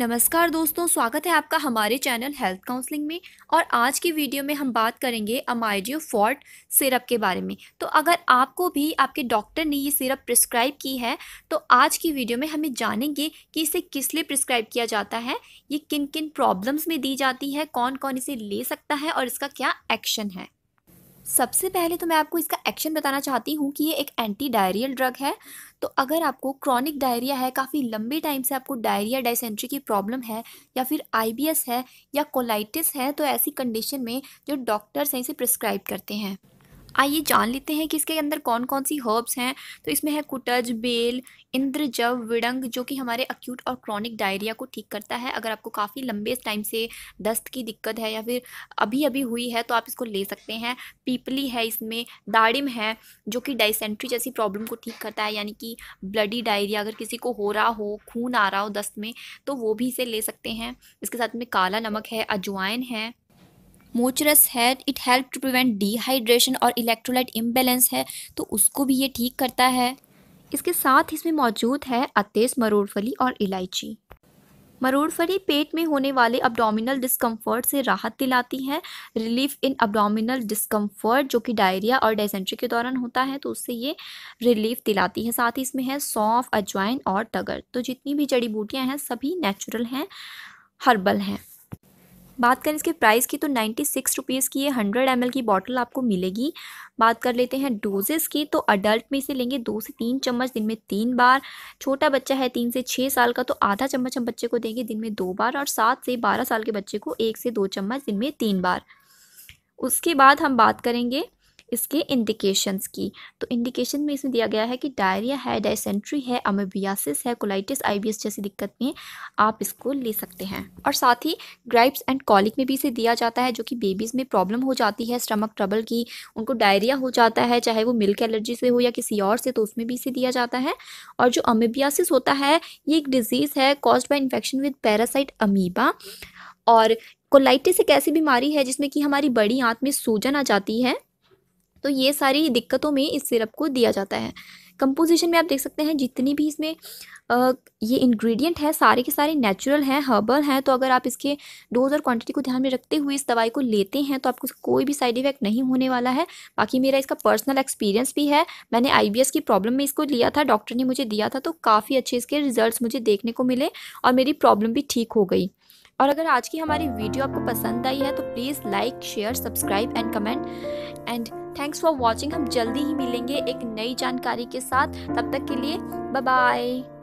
नमस्कार दोस्तों स्वागत है आपका हमारे चैनल हेल्थ काउंसलिंग में और आज की वीडियो में हम बात करेंगे अमाइडियो फॉर्ट सिरप के बारे में तो अगर आपको भी आपके डॉक्टर ने ये सिरप प्रिस्क्राइब की है तो आज की वीडियो में हमें जानेंगे कि इसे किस लिए प्रिस्क्राइब किया जाता है ये किन किन प्रॉब्लम्स में दी जाती है कौन कौन इसे ले सकता है और इसका क्या एक्शन है सबसे पहले तो मैं आपको इसका एक्शन बताना चाहती हूँ कि ये एक एंटी डायरियल ड्रग है तो अगर आपको क्रॉनिक डायरिया है काफ़ी लंबे टाइम से आपको डायरिया डायसेंट्री की प्रॉब्लम है या फिर आईबीएस है या कोलाइटिस है तो ऐसी कंडीशन में जो डॉक्टर्स हैं इसे प्रिस्क्राइब करते हैं आइए जान लेते हैं कि इसके अंदर कौन कौन सी हर्ब्स हैं तो इसमें है कुटज बेल इंद्रजव विडंग जो कि हमारे अक्यूट और क्रॉनिक डायरिया को ठीक करता है अगर आपको काफ़ी लंबे टाइम से दस्त की दिक्कत है या फिर अभी अभी हुई है तो आप इसको ले सकते हैं पीपली है इसमें दाड़िम है जो कि डाइसेंट्री जैसी प्रॉब्लम को ठीक करता है यानी कि ब्लडी डायरिया अगर किसी को हो रहा हो खून आ रहा हो दस्त में तो वो भी इसे ले सकते हैं इसके साथ में काला नमक है अजवाइन है मोचरस है it help to prevent dehydration और इलेक्ट्रोलाइट इम्बेलेंस है तो उसको भी ये ठीक करता है इसके साथ इसमें मौजूद है अतेस मरोड़फली और इलायची मरोड़फली पेट में होने वाले अब्डोमिनल डिस्कम्फर्ट से राहत दिलाती है रिलीफ इन अब्डोमिनल डिस्कम्फर्ट जो कि डायरिया और डायसेंट्री के दौरान होता है तो उससे ये रिलीफ दिलाती है साथ ही इसमें है सौंफ अजवाइन और तगर तो जितनी भी जड़ी बूटियाँ हैं सभी नेचुरल हैं हर्बल हैं बात करें इसके प्राइस की तो नाइन्टी सिक्स रुपीज़ की ये हंड्रेड एम की बॉटल आपको मिलेगी बात कर लेते हैं डोजेस की तो अडल्ट में इसे लेंगे दो से तीन चम्मच दिन में तीन बार छोटा बच्चा है तीन से छः साल का तो आधा चम्मच हम बच्चे को देंगे दिन में दो बार और सात से बारह साल के बच्चे को एक से दो चम्मच दिन में तीन बार उसके बाद हम बात करेंगे इसके इंडिकेशंस की तो इंडिकेशन में इसमें दिया गया है कि डायरिया है डायसेंट्री है अमेबियासिस है कोलाइटिस आईबीएस जैसी दिक्कत में आप इसको ले सकते हैं और साथ ही ग्राइप्स एंड कॉलिक में भी इसे दिया जाता है जो कि बेबीज़ में प्रॉब्लम हो जाती है स्टमक ट्रबल की उनको डायरिया हो जाता है चाहे वो मिल्क एलर्जी से हो या किसी और से तो उसमें भी इसे दिया जाता है और जो अमेबियासिस होता है ये एक डिजीज़ है cause by infection with parasite amoeba और कोलाइटिस एक ऐसी बीमारी है जिसमें कि हमारी बड़ी आंत में सूजन आ जाती है तो ये सारी दिक्कतों में इस सिरप को दिया जाता है कंपोजिशन में आप देख सकते हैं जितनी भी इसमें आ, ये इंग्रेडिएंट है सारे के सारे नेचुरल हैं हर्बल हैं तो अगर आप इसके डोज और क्वांटिटी को ध्यान में रखते हुए इस दवाई को लेते हैं तो आपको कोई भी साइड इफेक्ट नहीं होने वाला है बाकी मेरा इसका पर्सनल एक्सपीरियंस भी है मैंने आई की प्रॉब्लम में इसको लिया था डॉक्टर ने मुझे दिया था तो काफ़ी अच्छे इसके रिजल्ट मुझे देखने को मिले और मेरी प्रॉब्लम भी ठीक हो गई और अगर आज की हमारी वीडियो आपको पसंद आई है तो please like share subscribe and comment and thanks for watching हम जल्दी ही मिलेंगे एक नई जानकारी के साथ तब तक के लिए बाय